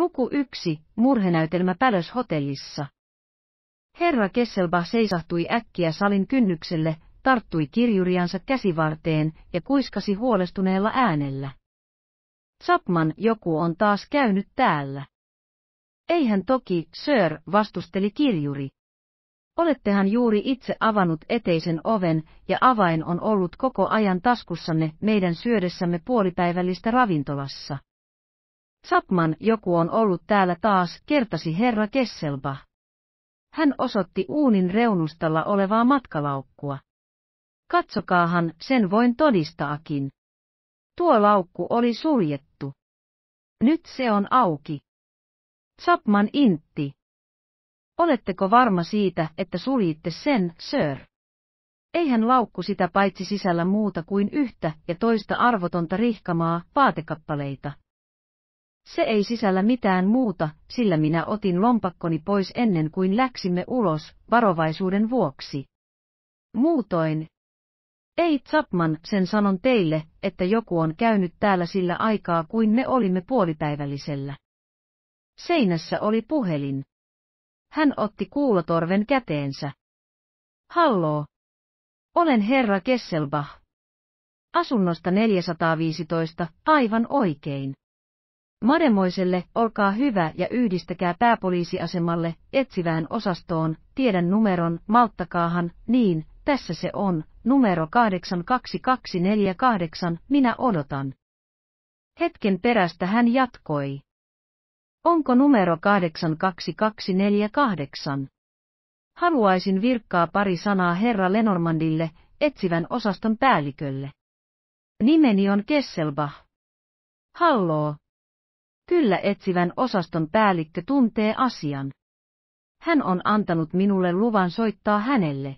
Luku 1. Murhenäytelmä Palace Hotellissa. Herra Kesselbach seisahtui äkkiä salin kynnykselle, tarttui kirjuriansa käsivarteen ja kuiskasi huolestuneella äänellä. Chapman, joku on taas käynyt täällä. Eihän toki, sir, vastusteli kirjuri. Olettehan juuri itse avannut eteisen oven, ja avain on ollut koko ajan taskussanne meidän syödessämme puolipäivällistä ravintolassa. Sapman joku on ollut täällä taas, kertasi herra Kesselba. Hän osoitti uunin reunustalla olevaa matkalaukkua. Katsokaahan, sen voin todistaakin. Tuo laukku oli suljettu. Nyt se on auki. Chapman intti. Oletteko varma siitä, että suljitte sen, sir? Eihän laukku sitä paitsi sisällä muuta kuin yhtä ja toista arvotonta rihkamaa vaatekappaleita. Se ei sisällä mitään muuta, sillä minä otin lompakkoni pois ennen kuin läksimme ulos, varovaisuuden vuoksi. Muutoin. Ei Chapman, sen sanon teille, että joku on käynyt täällä sillä aikaa kuin me olimme puolipäivällisellä. Seinässä oli puhelin. Hän otti kuulotorven käteensä. Halloo. Olen herra Kesselbach. Asunnosta 415, aivan oikein. Mademoiselle, olkaa hyvä ja yhdistäkää pääpoliisiasemalle, etsivään osastoon, tiedän numeron, malttakaahan, niin, tässä se on, numero 82248, minä odotan. Hetken perästä hän jatkoi. Onko numero 82248? Haluaisin virkkaa pari sanaa herra Lenormandille, etsivän osaston päällikölle. Nimeni on Kesselbach. Halloo, Kyllä etsivän osaston päällikkö tuntee asian. Hän on antanut minulle luvan soittaa hänelle.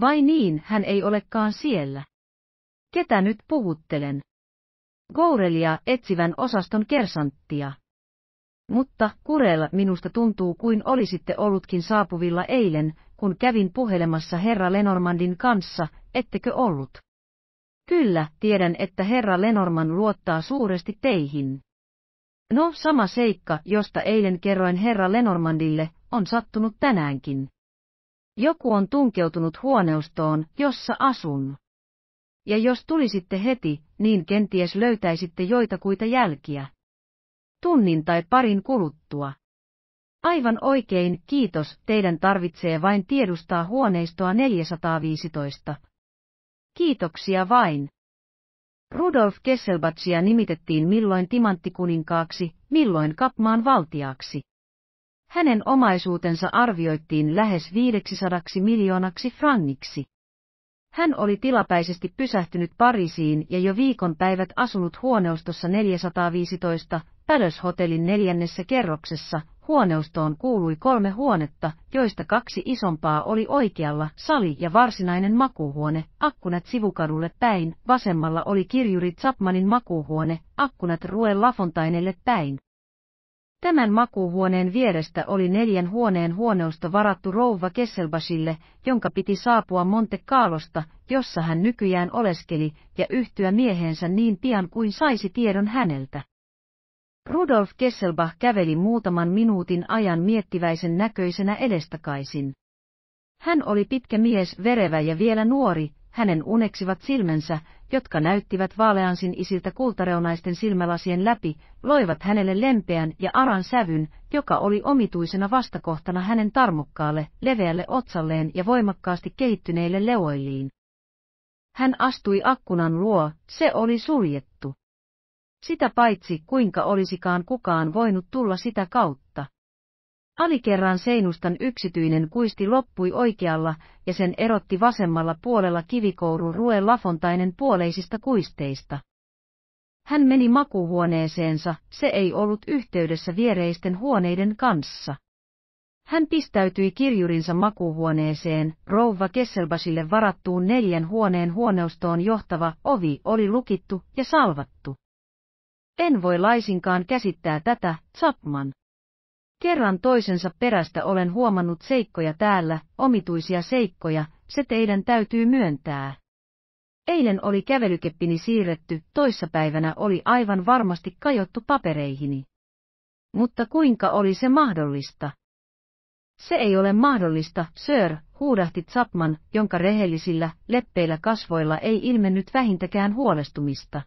Vai niin, hän ei olekaan siellä. Ketä nyt puhuttelen? Gourelia etsivän osaston kersanttia. Mutta Kurel minusta tuntuu kuin olisitte ollutkin saapuvilla eilen, kun kävin puhelemassa herra Lenormandin kanssa, ettekö ollut? Kyllä, tiedän, että herra Lenorman luottaa suuresti teihin. No sama seikka, josta eilen kerroin herra Lenormandille, on sattunut tänäänkin. Joku on tunkeutunut huoneustoon, jossa asun. Ja jos tulisitte heti, niin kenties löytäisitte joitakuita jälkiä. Tunnin tai parin kuluttua. Aivan oikein, kiitos, teidän tarvitsee vain tiedustaa huoneistoa 415. Kiitoksia vain. Rudolf Kesselbatsia nimitettiin milloin timanttikuninkaaksi, milloin Kapmaan valtiaksi. Hänen omaisuutensa arvioittiin lähes 500 miljoonaksi frangiksi. Hän oli tilapäisesti pysähtynyt Pariisiin ja jo viikon päivät asunut huoneustossa 415, Palace Hotelin neljännessä kerroksessa, Huoneustoon kuului kolme huonetta, joista kaksi isompaa oli oikealla, sali ja varsinainen makuuhuone, akkunat sivukadulle päin, vasemmalla oli kirjuri Chapmanin makuuhuone, akkunat Rue Lafontainelle päin. Tämän makuuhuoneen vierestä oli neljän huoneen huoneusto varattu rouva Kesselbashille, jonka piti saapua Monte Carlosta, jossa hän nykyään oleskeli, ja yhtyä mieheensä niin pian kuin saisi tiedon häneltä. Rudolf Kesselbach käveli muutaman minuutin ajan miettiväisen näköisenä edestakaisin. Hän oli pitkä mies, verevä ja vielä nuori, hänen uneksivat silmänsä, jotka näyttivät vaaleansin isiltä kultareunaisten silmälasien läpi, loivat hänelle lempeän ja aran sävyn, joka oli omituisena vastakohtana hänen tarmokkaalle, leveälle otsalleen ja voimakkaasti kehittyneille leoilliin. Hän astui akkunan luo, se oli suljettu. Sitä paitsi kuinka olisikaan kukaan voinut tulla sitä kautta. Alikerran seinustan yksityinen kuisti loppui oikealla ja sen erotti vasemmalla puolella kivikouru rue lafontainen puoleisista kuisteista. Hän meni makuhuoneeseensa, se ei ollut yhteydessä viereisten huoneiden kanssa. Hän pistäytyi kirjurinsa makuhuoneeseen. rouva Kesselbasille varattuun neljän huoneen huoneustoon johtava ovi oli lukittu ja salvattu. En voi laisinkaan käsittää tätä, Chapman. Kerran toisensa perästä olen huomannut seikkoja täällä, omituisia seikkoja, se teidän täytyy myöntää. Eilen oli kävelykeppini siirretty, toissapäivänä oli aivan varmasti kajottu papereihini. Mutta kuinka oli se mahdollista? Se ei ole mahdollista, sir, huudahti Chapman, jonka rehellisillä, leppeillä kasvoilla ei ilmennyt vähintäkään huolestumista.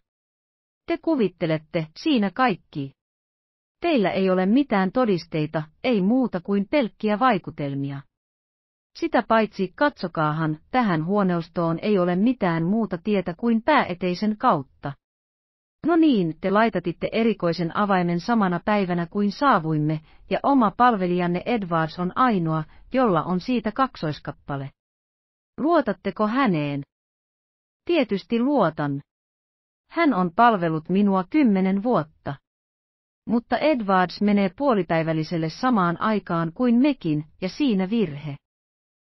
Te kuvittelette, siinä kaikki. Teillä ei ole mitään todisteita, ei muuta kuin pelkkiä vaikutelmia. Sitä paitsi katsokaahan, tähän huoneustoon ei ole mitään muuta tietä kuin pääeteisen kautta. No niin, te laitatitte erikoisen avaimen samana päivänä kuin saavuimme, ja oma palvelijanne Edwards on ainoa, jolla on siitä kaksoiskappale. Luotatteko häneen? Tietysti luotan. Hän on palvellut minua kymmenen vuotta. Mutta Edwards menee puolipäivälliselle samaan aikaan kuin mekin, ja siinä virhe.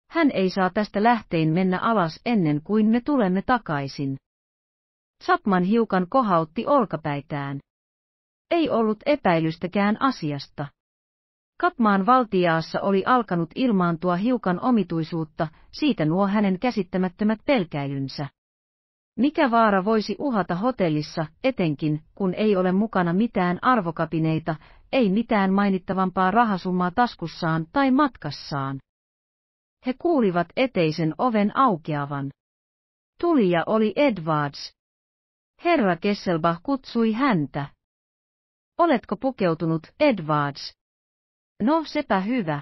Hän ei saa tästä lähtein mennä alas ennen kuin me tulemme takaisin. Chapman hiukan kohautti olkapäitään. Ei ollut epäilystäkään asiasta. Katmaan valtiaassa oli alkanut ilmaantua hiukan omituisuutta, siitä nuo hänen käsittämättömät pelkäilynsä. Mikä vaara voisi uhata hotellissa, etenkin, kun ei ole mukana mitään arvokapineita, ei mitään mainittavampaa rahasummaa taskussaan tai matkassaan? He kuulivat eteisen oven aukeavan. Tulija oli Edwards. Herra Kesselbach kutsui häntä. Oletko pukeutunut, Edwards? No sepä hyvä.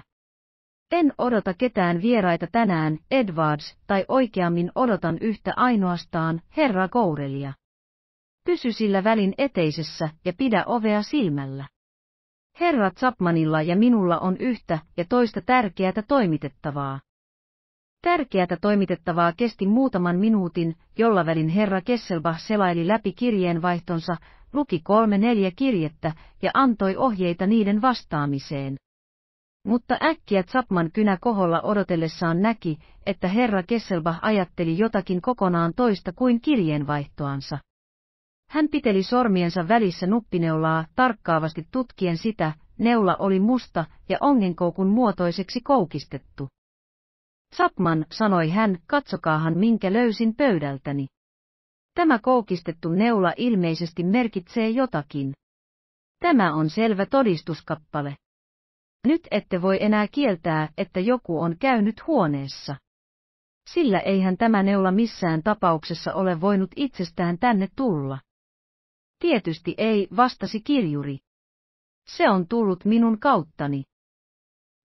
En odota ketään vieraita tänään, Edwards, tai oikeammin odotan yhtä ainoastaan, herra Kourelia. Pysy sillä välin eteisessä ja pidä ovea silmällä. Herra Chapmanilla ja minulla on yhtä ja toista tärkeätä toimitettavaa. Tärkeätä toimitettavaa kesti muutaman minuutin, jolla välin herra Kesselbach selaili läpi kirjeenvaihtonsa, luki kolme neljä kirjettä ja antoi ohjeita niiden vastaamiseen. Mutta äkkiä Chapman kynä koholla odotellessaan näki, että herra Kesselbach ajatteli jotakin kokonaan toista kuin kirjeenvaihtoansa. Hän piteli sormiensa välissä nuppineulaa tarkkaavasti tutkien sitä, neula oli musta ja ongenkoukun muotoiseksi koukistettu. Chapman, sanoi hän, katsokaahan minkä löysin pöydältäni. Tämä koukistettu neula ilmeisesti merkitsee jotakin. Tämä on selvä todistuskappale. Nyt ette voi enää kieltää, että joku on käynyt huoneessa. Sillä eihän tämä neula missään tapauksessa ole voinut itsestään tänne tulla. Tietysti ei, vastasi kirjuri. Se on tullut minun kauttani.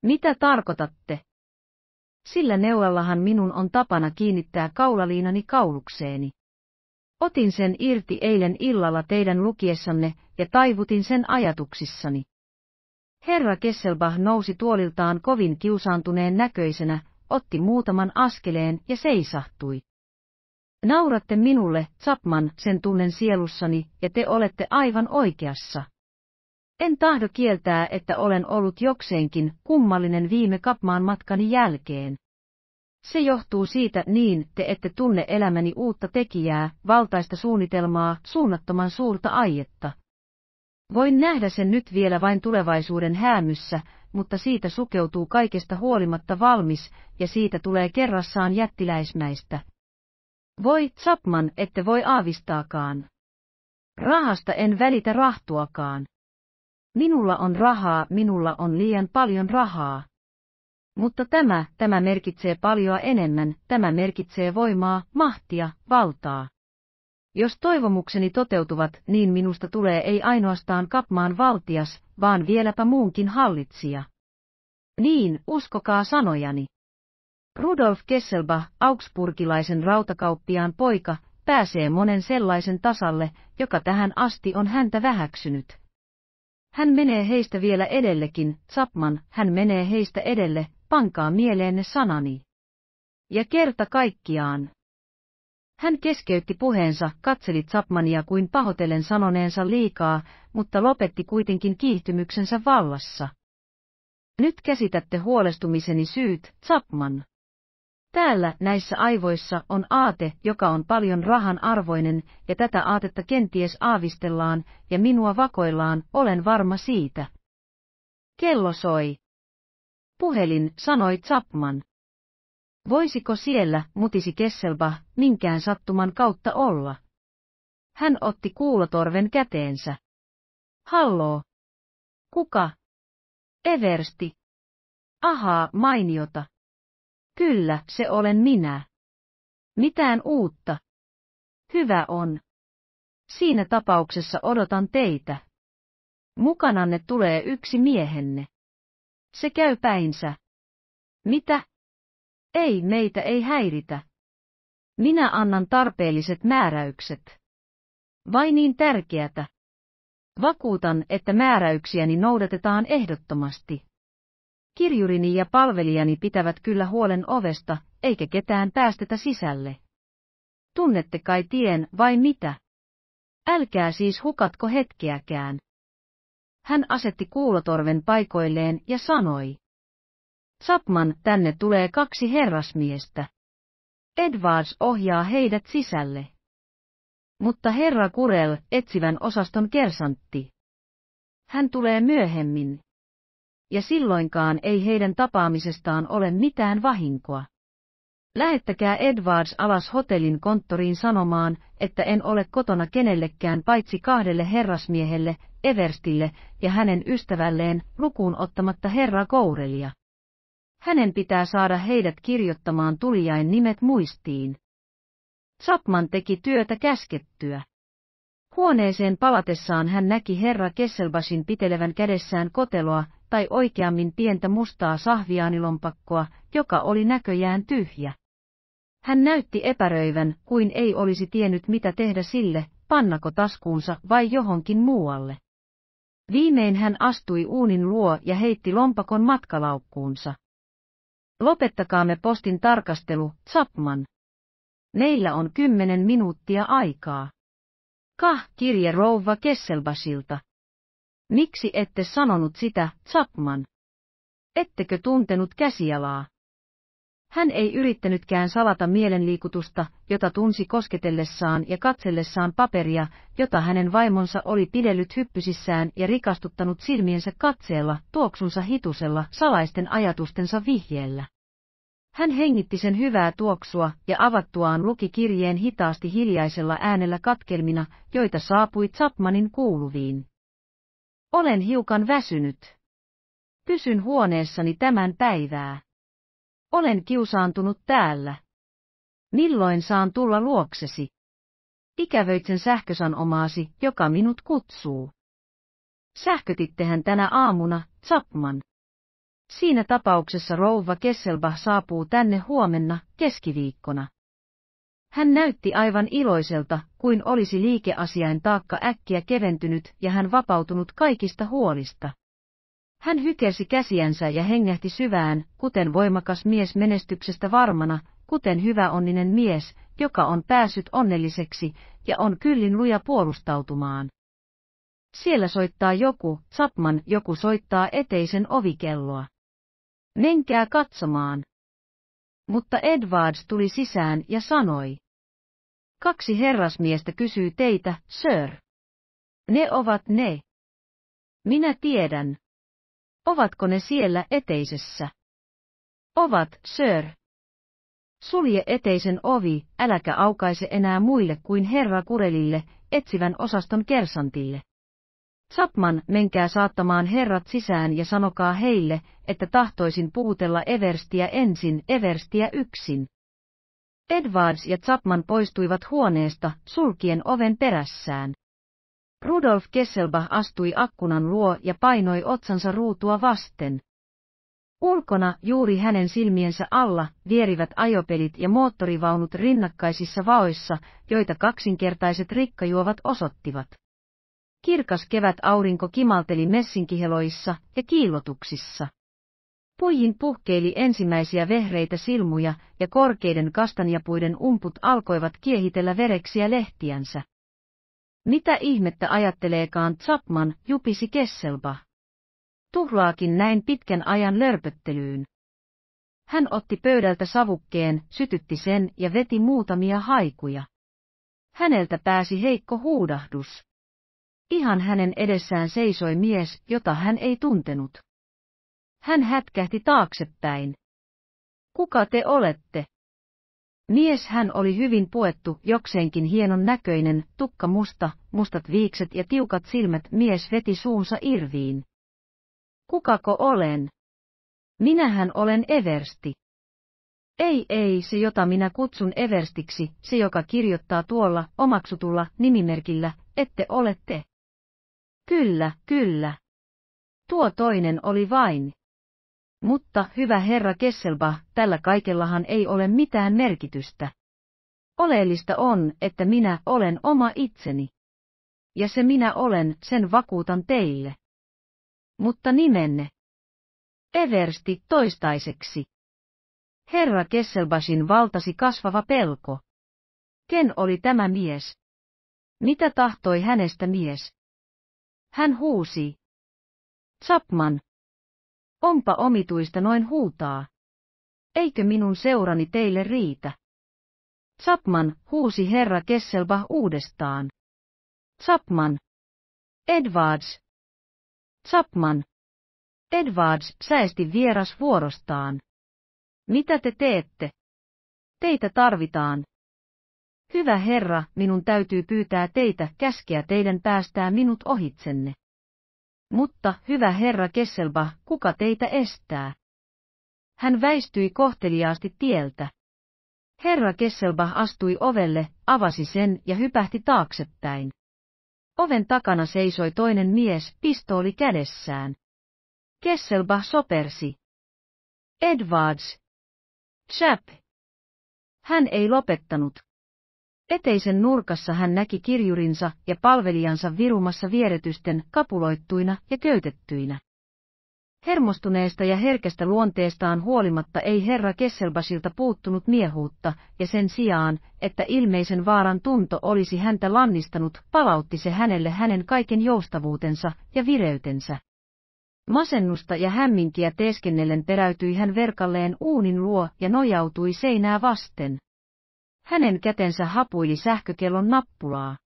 Mitä tarkoitatte? Sillä neulallahan minun on tapana kiinnittää kaulaliinani kaulukseeni. Otin sen irti eilen illalla teidän lukiessanne ja taivutin sen ajatuksissani. Herra Kesselbach nousi tuoliltaan kovin kiusaantuneen näköisenä, otti muutaman askeleen ja seisahtui. Nauratte minulle, Chapman, sen tunnen sielussani, ja te olette aivan oikeassa. En tahdo kieltää, että olen ollut jokseenkin kummallinen viime kapmaan matkani jälkeen. Se johtuu siitä niin, te ette tunne elämäni uutta tekijää, valtaista suunnitelmaa, suunnattoman suurta aietta. Voin nähdä sen nyt vielä vain tulevaisuuden häämyssä, mutta siitä sukeutuu kaikesta huolimatta valmis, ja siitä tulee kerrassaan jättiläismäistä. Voi, Chapman, ette voi aavistaakaan. Rahasta en välitä rahtuakaan. Minulla on rahaa, minulla on liian paljon rahaa. Mutta tämä, tämä merkitsee paljoa enemmän, tämä merkitsee voimaa, mahtia, valtaa. Jos toivomukseni toteutuvat, niin minusta tulee ei ainoastaan kapmaan valtias, vaan vieläpä muunkin hallitsija. Niin, uskokaa sanojani. Rudolf Kesselbach, augsburgilaisen rautakauppiaan poika, pääsee monen sellaisen tasalle, joka tähän asti on häntä vähäksynyt. Hän menee heistä vielä edellekin, Zapman, hän menee heistä edelle, pankaa mieleenne sanani. Ja kerta kaikkiaan. Hän keskeytti puheensa, katseli Chapmania kuin pahoitellen sanoneensa liikaa, mutta lopetti kuitenkin kiihtymyksensä vallassa. Nyt käsitätte huolestumiseni syyt, Chapman. Täällä näissä aivoissa on aate, joka on paljon rahan arvoinen, ja tätä aatetta kenties aavistellaan, ja minua vakoillaan, olen varma siitä. Kello soi. Puhelin, sanoi Chapman. Voisiko siellä, mutisi Kesselba, minkään sattuman kautta olla? Hän otti kuulotorven käteensä. Halloo. Kuka? Eversti. Ahaa, mainiota. Kyllä, se olen minä. Mitään uutta. Hyvä on. Siinä tapauksessa odotan teitä. Mukananne tulee yksi miehenne. Se käy päinsä. Mitä? Ei, meitä ei häiritä. Minä annan tarpeelliset määräykset. Vai niin tärkeätä? Vakuutan, että määräyksiäni noudatetaan ehdottomasti. Kirjurini ja palvelijani pitävät kyllä huolen ovesta, eikä ketään päästetä sisälle. Tunnette kai tien, vai mitä? Älkää siis hukatko hetkeäkään. Hän asetti kuulotorven paikoilleen ja sanoi. Chapman, tänne tulee kaksi herrasmiestä. Edwards ohjaa heidät sisälle. Mutta herra Kurel, etsivän osaston kersantti. Hän tulee myöhemmin. Ja silloinkaan ei heidän tapaamisestaan ole mitään vahinkoa. Lähettäkää Edwards alas hotellin konttoriin sanomaan, että en ole kotona kenellekään paitsi kahdelle herrasmiehelle, Everstille ja hänen ystävälleen, lukuun ottamatta herra Kourelia. Hänen pitää saada heidät kirjoittamaan tulijain nimet muistiin. Chapman teki työtä käskettyä. Huoneeseen palatessaan hän näki herra Kesselbasin pitelevän kädessään koteloa, tai oikeammin pientä mustaa sahviaanilompakkoa, joka oli näköjään tyhjä. Hän näytti epäröivän, kuin ei olisi tiennyt mitä tehdä sille, pannako taskuunsa vai johonkin muualle. Viimein hän astui uunin luo ja heitti lompakon matkalaukkuunsa. Lopettakaamme postin tarkastelu, Chapman. Meillä on kymmenen minuuttia aikaa. Kah, kirje rouva Kesselbasilta. Miksi ette sanonut sitä, Chapman? Ettekö tuntenut käsialaa? Hän ei yrittänytkään salata mielenliikutusta, jota tunsi kosketellessaan ja katsellessaan paperia, jota hänen vaimonsa oli pidellyt hyppysissään ja rikastuttanut silmiensä katseella, tuoksunsa hitusella, salaisten ajatustensa vihjeellä. Hän hengitti sen hyvää tuoksua ja avattuaan luki kirjeen hitaasti hiljaisella äänellä katkelmina, joita saapui Chapmanin kuuluviin. Olen hiukan väsynyt. Pysyn huoneessani tämän päivää. Olen kiusaantunut täällä. Milloin saan tulla luoksesi? Ikävöitsen sähkösanomaasi, joka minut kutsuu. Sähkötittehän tänä aamuna, Chapman. Siinä tapauksessa rouva Kesselbach saapuu tänne huomenna, keskiviikkona. Hän näytti aivan iloiselta, kuin olisi liikeasiain taakka äkkiä keventynyt ja hän vapautunut kaikista huolista. Hän hykersi käsiänsä ja hengähti syvään, kuten voimakas mies menestyksestä varmana, kuten hyvä onninen mies, joka on päässyt onnelliseksi ja on kyllin luja puolustautumaan. Siellä soittaa joku, Chapman joku soittaa eteisen ovikelloa. Menkää katsomaan. Mutta Edwards tuli sisään ja sanoi. Kaksi herrasmiestä kysyy teitä, sir. Ne ovat ne. Minä tiedän. Ovatko ne siellä eteisessä? Ovat, sir. Sulje eteisen ovi, äläkä aukaise enää muille kuin herra Kurelille, etsivän osaston kersantille. Chapman, menkää saattamaan herrat sisään ja sanokaa heille, että tahtoisin puhutella Everstiä ensin, Everstiä yksin. Edwards ja Chapman poistuivat huoneesta, sulkien oven perässään. Rudolf Kesselbach astui akkunan luo ja painoi otsansa ruutua vasten. Ulkona juuri hänen silmiensä alla vierivät ajopelit ja moottorivaunut rinnakkaisissa vaoissa, joita kaksinkertaiset rikkajuovat osoittivat. Kirkas kevät aurinko kimalteli messinkiheloissa ja kiillotuksissa. Puihin puhkeili ensimmäisiä vehreitä silmuja, ja korkeiden kastanjapuiden umput alkoivat kiehitellä vereksiä lehtiänsä. Mitä ihmettä ajatteleekaan Chapman, jupisi Kesselba. Tuhlaakin näin pitkän ajan lörpöttelyyn. Hän otti pöydältä savukkeen, sytytti sen ja veti muutamia haikuja. Häneltä pääsi heikko huudahdus. Ihan hänen edessään seisoi mies, jota hän ei tuntenut. Hän hätkähti taaksepäin. Kuka te olette? Mies hän oli hyvin puettu, jokseenkin hienon näköinen, tukka musta, mustat viikset ja tiukat silmät mies veti suunsa irviin. Kukako olen? Minähän olen Eversti. Ei ei se jota minä kutsun Everstiksi, se joka kirjoittaa tuolla omaksutulla nimimerkillä, ette ole te. Kyllä, kyllä. Tuo toinen oli vain. Mutta hyvä herra Kesselba, tällä kaikellahan ei ole mitään merkitystä. Oleellista on, että minä olen oma itseni. Ja se minä olen, sen vakuutan teille. Mutta nimenne. Eversti toistaiseksi. Herra Kesselbasin valtasi kasvava pelko. Ken oli tämä mies? Mitä tahtoi hänestä mies? Hän huusi. Chapman. Onpa omituista noin huutaa. Eikö minun seurani teille riitä? Chapman, huusi herra Kesselbach uudestaan. Chapman. Edwards. Chapman. Edwards säesti vieras vuorostaan. Mitä te teette? Teitä tarvitaan. Hyvä herra, minun täytyy pyytää teitä käskeä teidän päästää minut ohitsenne. Mutta, hyvä herra Kesselba, kuka teitä estää? Hän väistyi kohteliaasti tieltä. Herra Kesselba astui ovelle, avasi sen ja hypähti taaksepäin. Oven takana seisoi toinen mies, pistooli kädessään. Kesselba sopersi. Edwards. Chap. Hän ei lopettanut. Eteisen nurkassa hän näki kirjurinsa ja palvelijansa virumassa vieretysten kapuloittuina ja köytettyinä. Hermostuneesta ja herkästä luonteestaan huolimatta ei herra Kesselbasilta puuttunut miehuutta, ja sen sijaan, että ilmeisen vaaran tunto olisi häntä lannistanut, palautti se hänelle hänen kaiken joustavuutensa ja vireytensä. Masennusta ja hämminkiä teeskennellen peräytyi hän verkalleen uunin luo ja nojautui seinää vasten. Hänen kätensä hapuili sähkökellon nappulaa.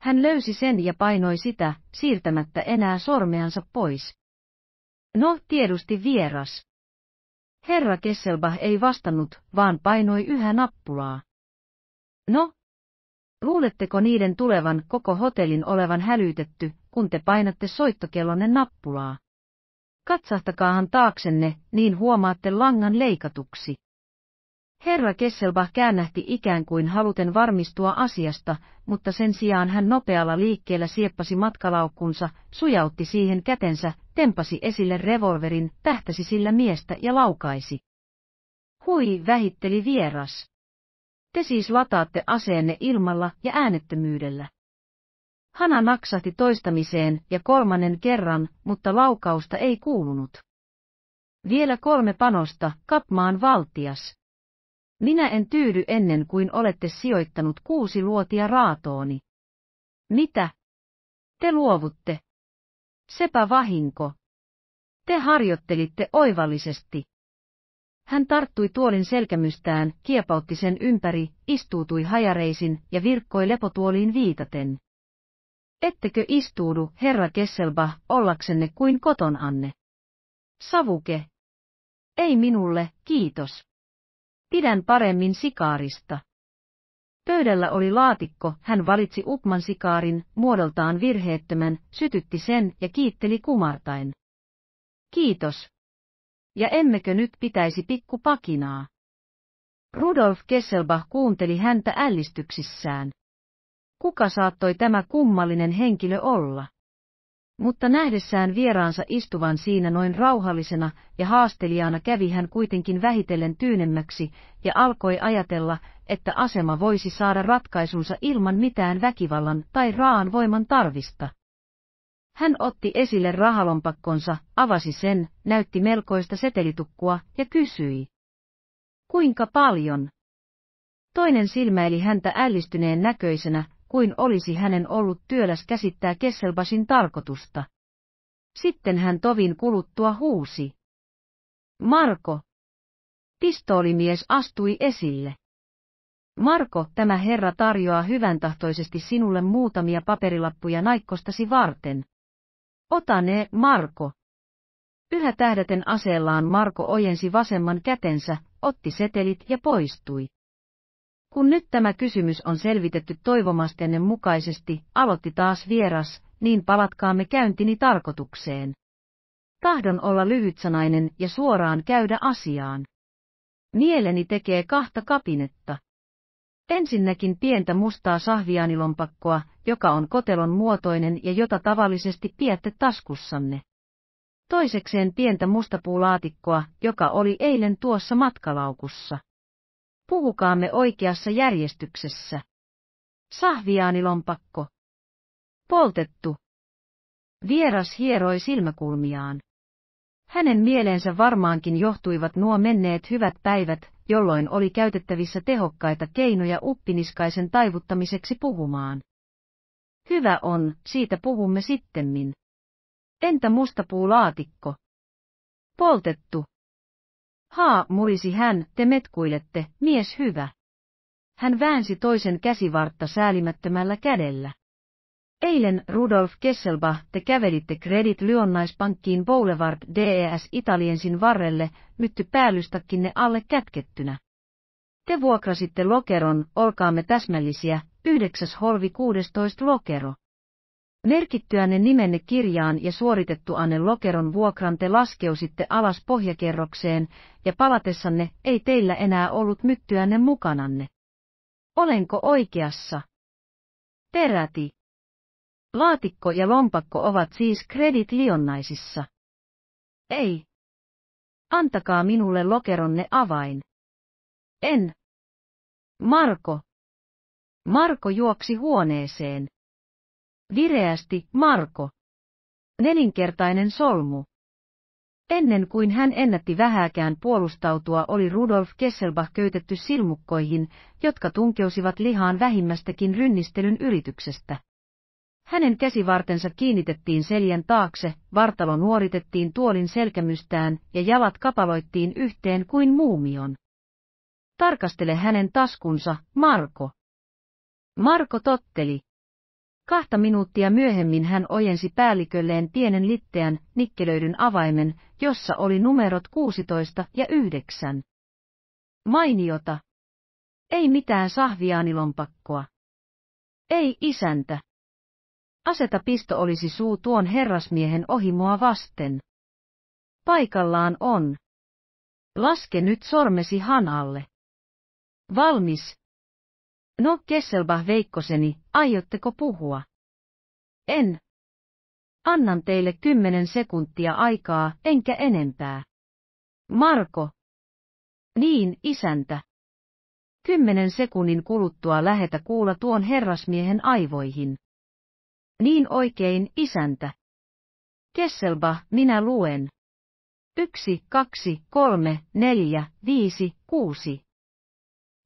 Hän löysi sen ja painoi sitä, siirtämättä enää sormeansa pois. No, tiedusti vieras. Herra Kesselbach ei vastannut, vaan painoi yhä nappulaa. No? Luuletteko niiden tulevan koko hotellin olevan hälytetty, kun te painatte soittokellonne nappulaa? Katsahtakaahan taaksenne, niin huomaatte langan leikatuksi. Herra Kesselbach käännähti ikään kuin haluten varmistua asiasta, mutta sen sijaan hän nopealla liikkeellä sieppasi matkalaukkunsa, sujautti siihen kätensä, tempasi esille revolverin, tähtäsi sillä miestä ja laukaisi. Hui vähitteli vieras. Te siis lataatte aseenne ilmalla ja äänettömyydellä. Hana naksahti toistamiseen ja kolmannen kerran, mutta laukausta ei kuulunut. Vielä kolme panosta, kapmaan valtias. Minä en tyydy ennen kuin olette sijoittanut kuusi luotia raatooni. Mitä? Te luovutte. Sepä vahinko. Te harjoittelitte oivallisesti. Hän tarttui tuolin selkämystään, kiepautti sen ympäri, istuutui hajareisin ja virkkoi lepotuoliin viitaten. Ettekö istuudu, herra Kesselba, ollaksenne kuin kotonanne? Savuke. Ei minulle, kiitos. Pidän paremmin sikaarista. Pöydällä oli laatikko, hän valitsi Upman sikaarin, muodoltaan virheettömän, sytytti sen ja kiitteli kumartain. Kiitos. Ja emmekö nyt pitäisi pikku pakinaa? Rudolf Kesselbach kuunteli häntä ällistyksissään. Kuka saattoi tämä kummallinen henkilö olla? Mutta nähdessään vieraansa istuvan siinä noin rauhallisena ja haastelijana kävi hän kuitenkin vähitellen tyynemmäksi ja alkoi ajatella, että asema voisi saada ratkaisunsa ilman mitään väkivallan tai raan voiman tarvista. Hän otti esille rahalompakkonsa, avasi sen, näytti melkoista setelitukkua ja kysyi. Kuinka paljon? Toinen silmäili häntä ällistyneen näköisenä, kuin olisi hänen ollut työläs käsittää Kesselbasin tarkoitusta. Sitten hän tovin kuluttua huusi. Marko! Pistoolimies astui esille. Marko, tämä herra tarjoaa hyvän tahtoisesti sinulle muutamia paperilappuja naikkostasi varten. Ota ne, Marko. Yhä tähdäten aseellaan Marko ojensi vasemman kätensä, otti setelit ja poistui. Kun nyt tämä kysymys on selvitetty toivomastenne mukaisesti, aloitti taas vieras, niin palatkaamme käyntini tarkoitukseen. Tahdon olla lyhytsanainen ja suoraan käydä asiaan. Mieleni tekee kahta kabinetta. Ensinnäkin pientä mustaa sahvianilompakkoa, joka on kotelon muotoinen ja jota tavallisesti piette taskussanne. Toisekseen pientä mustapuulaatikkoa, joka oli eilen tuossa matkalaukussa. Puhukaamme oikeassa järjestyksessä. Sahviaanilompakko. Poltettu. Vieras hieroi silmäkulmiaan. Hänen mieleensä varmaankin johtuivat nuo menneet hyvät päivät, jolloin oli käytettävissä tehokkaita keinoja uppiniskaisen taivuttamiseksi puhumaan. Hyvä on, siitä puhumme sittemmin. Entä mustapuulaatikko? Poltettu. Haa, murisi hän, te metkuilette, mies hyvä. Hän väänsi toisen käsivartta säälimättömällä kädellä. Eilen Rudolf Kesselbach te kävelitte Credit Lyonnaispankkiin Boulevard DES Italiensin varrelle, mytty päällystakkinne alle kätkettynä. Te vuokrasitte lokeron, olkaamme täsmällisiä, 9. holvi 16 lokero. Merkittyänne nimenne kirjaan ja suoritettuanne lokeron vuokran te laskeusitte alas pohjakerrokseen, ja palatessanne ei teillä enää ollut myttyänne mukananne. Olenko oikeassa? Peräti. Laatikko ja lompakko ovat siis kredit lionnaisissa. Ei. Antakaa minulle lokeronne avain. En. Marko. Marko juoksi huoneeseen. Vireästi, Marko. Nelinkertainen solmu. Ennen kuin hän ennätti vähääkään puolustautua oli Rudolf Kesselbach köytetty silmukkoihin, jotka tunkeusivat lihaan vähimmästäkin rynnistelyn yrityksestä. Hänen käsivartensa kiinnitettiin seljän taakse, vartalo nuoritettiin tuolin selkämystään ja jalat kapaloittiin yhteen kuin muumion. Tarkastele hänen taskunsa, Marko. Marko totteli. Kahta minuuttia myöhemmin hän ojensi päällikölleen pienen litteän, nikkelöidyn avaimen, jossa oli numerot 16 ja 9. Mainiota. Ei mitään sahviaanilompakkoa. Ei isäntä. Asetapisto olisi suu tuon herrasmiehen ohimoa vasten. Paikallaan on. Laske nyt sormesi hanalle. Valmis. No Kesselbach Veikkoseni, aiotteko puhua? En. Annan teille kymmenen sekuntia aikaa, enkä enempää. Marko. Niin, isäntä. Kymmenen sekunnin kuluttua lähetä kuulla tuon herrasmiehen aivoihin. Niin oikein, isäntä. Kesselba, minä luen. Yksi, kaksi, kolme, neljä, viisi, kuusi.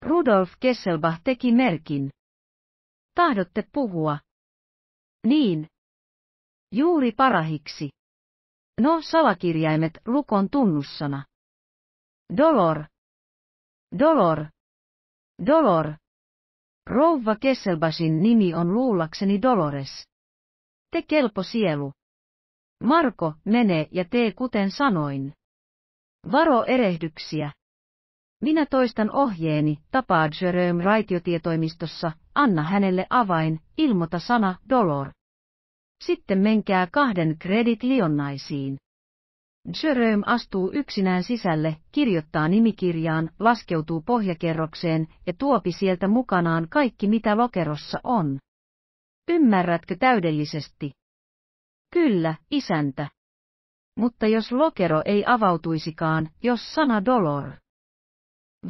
Rudolf Kesselbach teki merkin. Tahdotte puhua? Niin. Juuri parahiksi. No salakirjaimet lukon tunnussana. Dolor. Dolor. Dolor. Rouva Kesselbasin nimi on luullakseni Dolores. Te kelpo sielu. Marko, mene ja tee kuten sanoin. Varo erehdyksiä. Minä toistan ohjeeni, tapaa Jerome raitiotietoimistossa, anna hänelle avain, ilmoita sana dolor. Sitten menkää kahden kredit lionnaisiin. Jerome astuu yksinään sisälle, kirjoittaa nimikirjaan, laskeutuu pohjakerrokseen ja tuopi sieltä mukanaan kaikki mitä lokerossa on. Ymmärrätkö täydellisesti? Kyllä, isäntä. Mutta jos lokero ei avautuisikaan, jos sana dolor.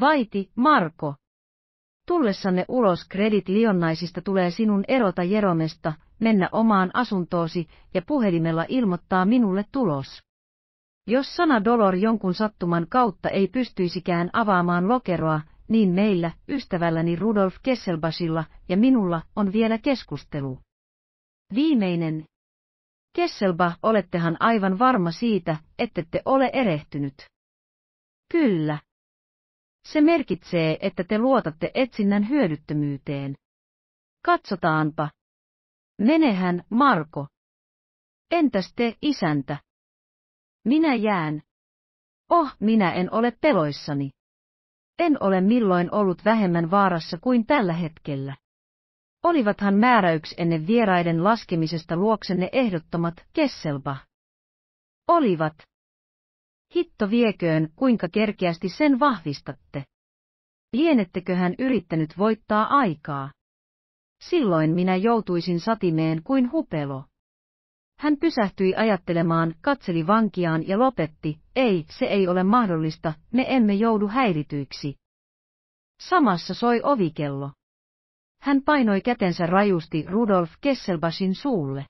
Vaiti, Marko. Tullessanne ulos kredit lionnaisista tulee sinun erota Jeromesta, mennä omaan asuntoosi ja puhelimella ilmoittaa minulle tulos. Jos sana dolor jonkun sattuman kautta ei pystyisikään avaamaan lokeroa, niin meillä, ystävälläni Rudolf Kesselbasilla ja minulla on vielä keskustelu. Viimeinen. Kesselba, olettehan aivan varma siitä, ettette ole erehtynyt. Kyllä, se merkitsee, että te luotatte etsinnän hyödyttömyyteen. Katsotaanpa. Menehän, Marko. Entäs te, isäntä? Minä jään. Oh, minä en ole peloissani. En ole milloin ollut vähemmän vaarassa kuin tällä hetkellä. Olivathan ennen vieraiden laskemisesta luoksenne ehdottomat, Kesselba. Olivat. Hitto vieköön, kuinka kerkeästi sen vahvistatte. Lienettekö hän yrittänyt voittaa aikaa? Silloin minä joutuisin satimeen kuin hupelo. Hän pysähtyi ajattelemaan, katseli vankiaan ja lopetti, ei, se ei ole mahdollista, me emme joudu häirityiksi. Samassa soi ovikello. Hän painoi kätensä rajusti Rudolf Kesselbachin suulle.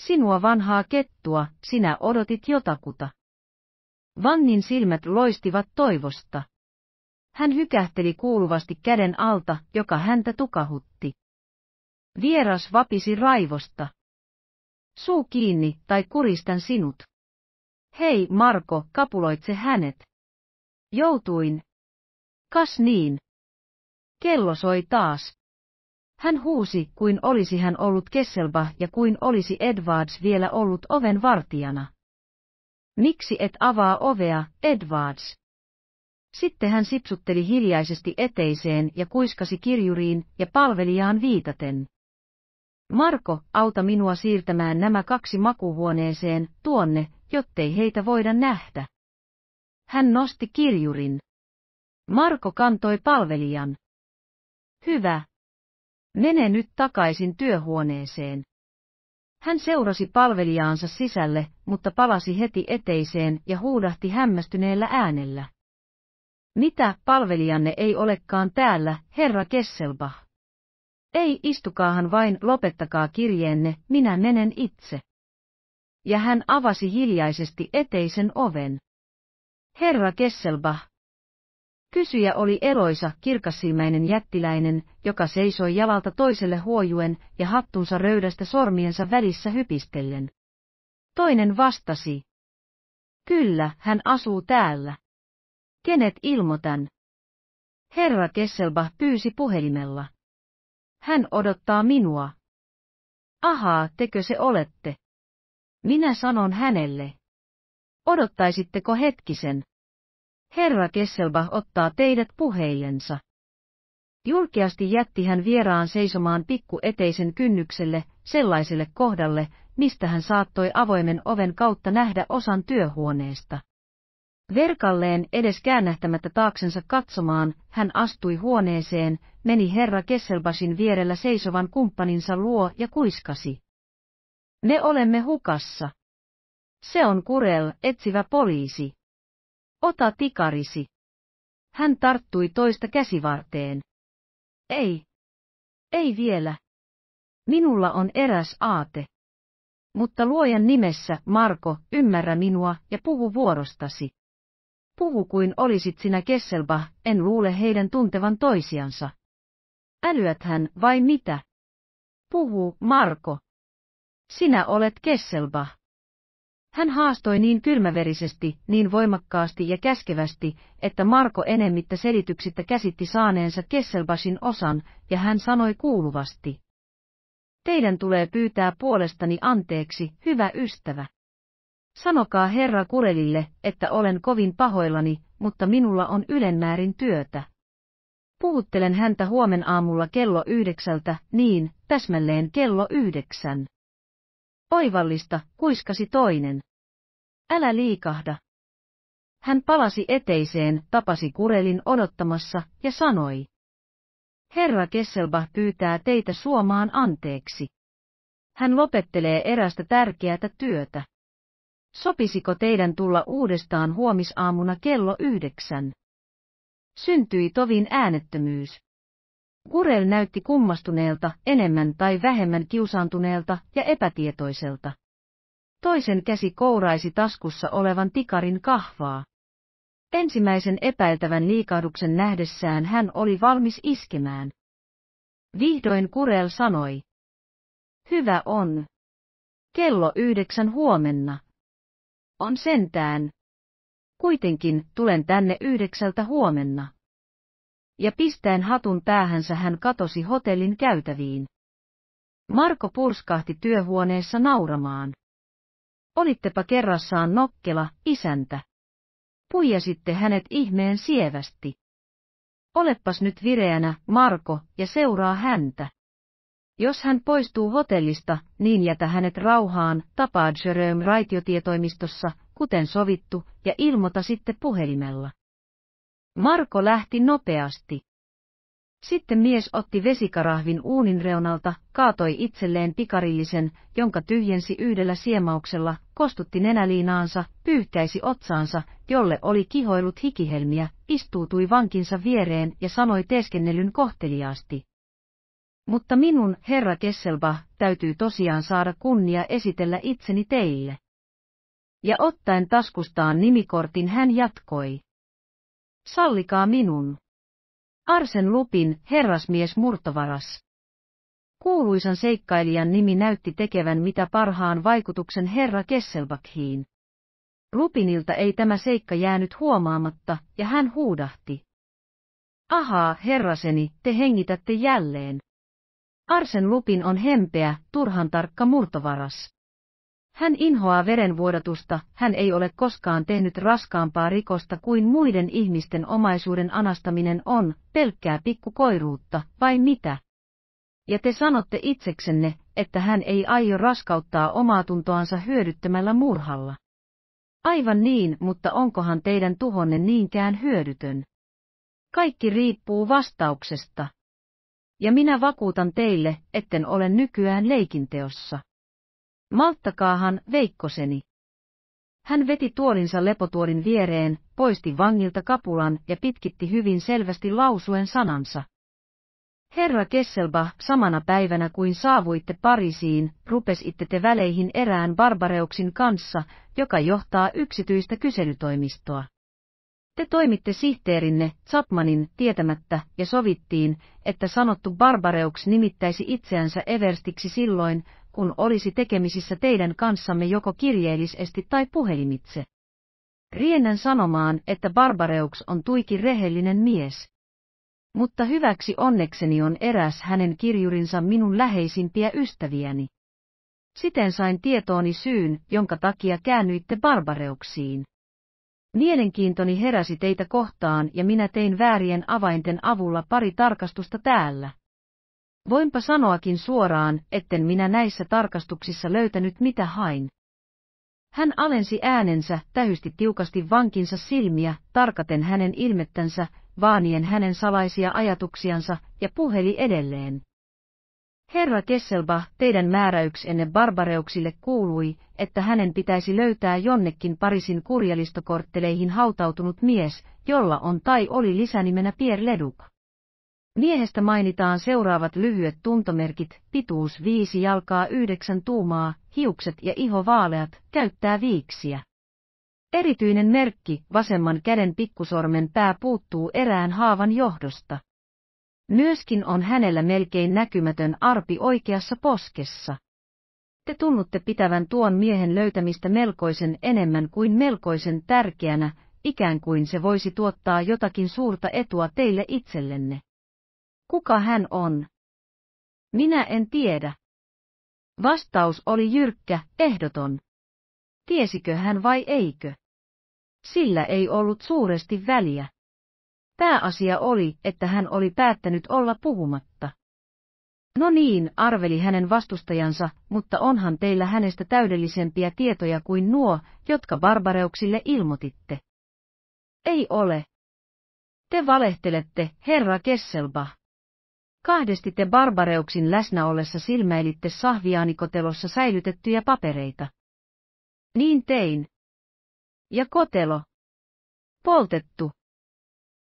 Sinua vanhaa kettua, sinä odotit jotakuta. Vannin silmät loistivat toivosta. Hän hykähteli kuuluvasti käden alta, joka häntä tukahutti. Vieras vapisi raivosta. Suu kiinni tai kuristan sinut. Hei Marko, kapuloitse hänet. Joutuin. Kas niin. Kello soi taas. Hän huusi, kuin olisi hän ollut Kesselbach ja kuin olisi Edwards vielä ollut oven vartijana. Miksi et avaa ovea, Edwards? Sitten hän sipsutteli hiljaisesti eteiseen ja kuiskasi kirjuriin ja palvelijaan viitaten. Marko, auta minua siirtämään nämä kaksi makuhuoneeseen, tuonne, jottei heitä voida nähdä. Hän nosti kirjurin. Marko kantoi palvelijan. Hyvä. Mene nyt takaisin työhuoneeseen. Hän seurasi palvelijaansa sisälle, mutta palasi heti eteiseen ja huudahti hämmästyneellä äänellä. Mitä palvelijanne ei olekaan täällä, herra Kesselbach? Ei istukaahan vain, lopettakaa kirjeenne, minä menen itse. Ja hän avasi hiljaisesti eteisen oven. Herra Kesselbach, Kysyjä oli eroisa kirkassilmäinen jättiläinen, joka seisoi jalalta toiselle huojuen ja hattunsa röydästä sormiensa välissä hypistellen. Toinen vastasi. Kyllä, hän asuu täällä. Kenet ilmoitan? Herra Kesselbach pyysi puhelimella. Hän odottaa minua. Ahaa, tekö se olette? Minä sanon hänelle. Odottaisitteko hetkisen? Herra Kesselbach ottaa teidät puheillensa. Julkeasti jätti hän vieraan seisomaan pikku eteisen kynnykselle, sellaiselle kohdalle, mistä hän saattoi avoimen oven kautta nähdä osan työhuoneesta. Verkalleen edes käännähtämättä taaksensa katsomaan, hän astui huoneeseen, meni herra Kesselbasin vierellä seisovan kumppaninsa luo ja kuiskasi. Me olemme hukassa. Se on Kurel, etsivä poliisi. Ota tikarisi. Hän tarttui toista käsivarteen. Ei. Ei vielä. Minulla on eräs aate. Mutta luojan nimessä, Marko, ymmärrä minua ja puhu vuorostasi. Puhu kuin olisit sinä Kesselba, en luule heidän tuntevan toisiansa. Älyät hän, vai mitä? Puhu, Marko. Sinä olet Kesselba. Hän haastoi niin kylmäverisesti, niin voimakkaasti ja käskevästi, että Marko enemmittä selityksittä käsitti saaneensa Kesselbashin osan, ja hän sanoi kuuluvasti. Teidän tulee pyytää puolestani anteeksi, hyvä ystävä. Sanokaa herra Kurelille, että olen kovin pahoillani, mutta minulla on ylenmäärin työtä. Puhuttelen häntä huomen aamulla kello yhdeksältä, niin, täsmälleen kello yhdeksän. Oivallista, kuiskasi toinen. Älä liikahda. Hän palasi eteiseen, tapasi Kurelin odottamassa ja sanoi. Herra Kesselbach pyytää teitä suomaan anteeksi. Hän lopettelee erästä tärkeätä työtä. Sopisiko teidän tulla uudestaan huomisaamuna kello yhdeksän? Syntyi tovin äänettömyys. Kurel näytti kummastuneelta, enemmän tai vähemmän kiusaantuneelta ja epätietoiselta. Toisen käsi kouraisi taskussa olevan tikarin kahvaa. Ensimmäisen epäiltävän liikahduksen nähdessään hän oli valmis iskemään. Vihdoin Kurel sanoi. Hyvä on. Kello yhdeksän huomenna. On sentään. Kuitenkin tulen tänne yhdeksältä huomenna ja pistäen hatun päähänsä hän katosi hotellin käytäviin. Marko purskahti työhuoneessa nauramaan. Olittepa kerrassaan nokkela, isäntä. Puijasitte hänet ihmeen sievästi. Olepas nyt vireänä, Marko, ja seuraa häntä. Jos hän poistuu hotellista, niin jätä hänet rauhaan, tapaa Jerome raitiotietoimistossa, kuten sovittu, ja ilmoita sitten puhelimella. Marko lähti nopeasti. Sitten mies otti vesikarahvin uunin reunalta, kaatoi itselleen pikarillisen, jonka tyhjensi yhdellä siemauksella, kostutti nenäliinaansa, pyyhkäisi otsaansa, jolle oli kihoillut hikihelmiä, istuutui vankinsa viereen ja sanoi teeskennellyn kohteliaasti. Mutta minun, herra Kesselba, täytyy tosiaan saada kunnia esitellä itseni teille. Ja ottaen taskustaan nimikortin hän jatkoi. Sallikaa minun. Arsen Lupin, herrasmies murtovaras. Kuuluisan seikkailijan nimi näytti tekevän mitä parhaan vaikutuksen herra Kesselbakhiin. Lupinilta ei tämä seikka jäänyt huomaamatta, ja hän huudahti. Ahaa, herraseni, te hengitätte jälleen. Arsen Lupin on hempeä, turhan tarkka murtovaras. Hän inhoaa verenvuodatusta, hän ei ole koskaan tehnyt raskaampaa rikosta kuin muiden ihmisten omaisuuden anastaminen on, pelkkää pikkukoiruutta, vai mitä? Ja te sanotte itseksenne, että hän ei aio raskauttaa omaa tuntoansa hyödyttämällä murhalla. Aivan niin, mutta onkohan teidän tuhonne niinkään hyödytön? Kaikki riippuu vastauksesta. Ja minä vakuutan teille, etten ole nykyään leikinteossa. Malttakaahan, veikkoseni. Hän veti tuolinsa lepotuolin viereen, poisti vangilta kapulan ja pitkitti hyvin selvästi lausuen sanansa. Herra Kesselbach, samana päivänä kuin saavuitte Pariisiin, rupesitte te väleihin erään Barbareuksin kanssa, joka johtaa yksityistä kyselytoimistoa. Te toimitte sihteerinne, Chapmanin, tietämättä, ja sovittiin, että sanottu Barbareux nimittäisi itseänsä Everstiksi silloin, kun olisi tekemisissä teidän kanssamme joko kirjeellisesti tai puhelimitse. Riennän sanomaan, että Barbareux on tuiki rehellinen mies. Mutta hyväksi onnekseni on eräs hänen kirjurinsa minun läheisimpiä ystäviäni. Siten sain tietooni syyn, jonka takia käännyitte barbareuksiin. Mielenkiintoni heräsi teitä kohtaan ja minä tein väärien avainten avulla pari tarkastusta täällä. Voinpa sanoakin suoraan, etten minä näissä tarkastuksissa löytänyt mitä hain. Hän alensi äänensä, tähysti tiukasti vankinsa silmiä, tarkaten hänen ilmettänsä, vaanien hänen salaisia ajatuksiansa, ja puheli edelleen. Herra Kesselba, teidän määräyksenne barbareuksille kuului, että hänen pitäisi löytää jonnekin Parisin kurjalistokortteleihin hautautunut mies, jolla on tai oli lisänimenä Pierre Leduc. Miehestä mainitaan seuraavat lyhyet tuntomerkit, pituus 5 jalkaa 9 tuumaa, hiukset ja iho vaaleat, käyttää viiksiä. Erityinen merkki, vasemman käden pikkusormen pää puuttuu erään haavan johdosta. Myöskin on hänellä melkein näkymätön arpi oikeassa poskessa. Te tunnutte pitävän tuon miehen löytämistä melkoisen enemmän kuin melkoisen tärkeänä, ikään kuin se voisi tuottaa jotakin suurta etua teille itsellenne. Kuka hän on? Minä en tiedä. Vastaus oli jyrkkä, ehdoton. Tiesikö hän vai eikö? Sillä ei ollut suuresti väliä. Pääasia oli, että hän oli päättänyt olla puhumatta. No niin, arveli hänen vastustajansa, mutta onhan teillä hänestä täydellisempiä tietoja kuin nuo, jotka barbareuksille ilmoititte. Ei ole. Te valehtelette, herra Kesselbach. Kahdesti te barbareuksin läsnä ollessa silmäilitte sahviaanikotelossa säilytettyjä papereita. Niin tein. Ja kotelo. Poltettu.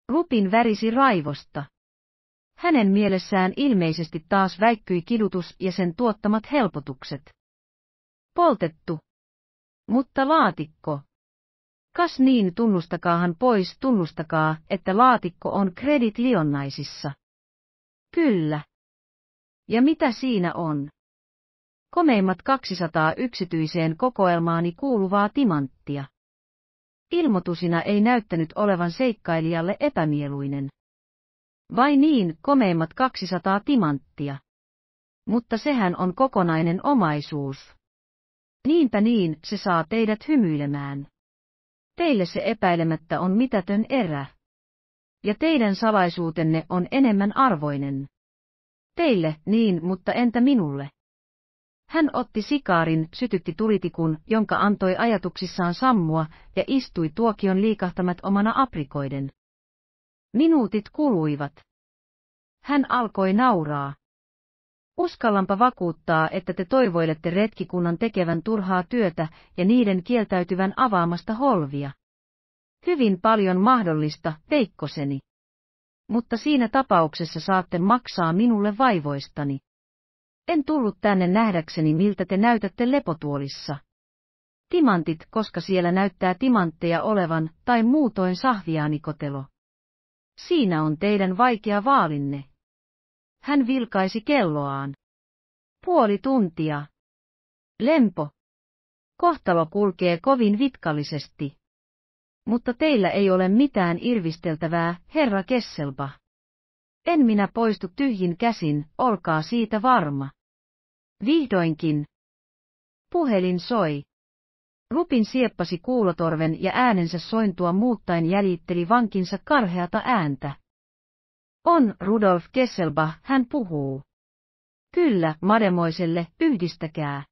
Rupin värisi raivosta. Hänen mielessään ilmeisesti taas väikkyi kidutus ja sen tuottamat helpotukset. Poltettu. Mutta laatikko. Kas niin tunnustakaahan pois tunnustakaa, että laatikko on kredit lionnaisissa. Kyllä. Ja mitä siinä on? Komeimmat 200 yksityiseen kokoelmaani kuuluvaa timanttia. Ilmoitusina ei näyttänyt olevan seikkailijalle epämieluinen. Vai niin, komeimmat 200 timanttia. Mutta sehän on kokonainen omaisuus. Niinpä niin, se saa teidät hymyilemään. Teille se epäilemättä on mitätön erä ja teidän salaisuutenne on enemmän arvoinen. Teille niin, mutta entä minulle? Hän otti sikaarin, sytytti tulitikun, jonka antoi ajatuksissaan sammua, ja istui tuokion liikahtamat omana aprikoiden. Minuutit kuluivat. Hän alkoi nauraa. Uskallanpa vakuuttaa, että te toivoilette retkikunnan tekevän turhaa työtä ja niiden kieltäytyvän avaamasta holvia. Hyvin paljon mahdollista, Teikkoseni. Mutta siinä tapauksessa saatte maksaa minulle vaivoistani. En tullut tänne nähdäkseni, miltä te näytätte lepotuolissa. Timantit, koska siellä näyttää timantteja olevan, tai muutoin sahviaanikotelo. Siinä on teidän vaikea vaalinne. Hän vilkaisi kelloaan. Puoli tuntia. Lempo. Kohtalo kulkee kovin vitkallisesti mutta teillä ei ole mitään irvisteltävää, herra Kesselba. En minä poistu tyhjin käsin, olkaa siitä varma. Vihdoinkin. Puhelin soi. Rupin sieppasi kuulotorven ja äänensä sointua muuttaen jäljitteli vankinsa karheata ääntä. On, Rudolf Kesselba, hän puhuu. Kyllä, mademoiselle, yhdistäkää.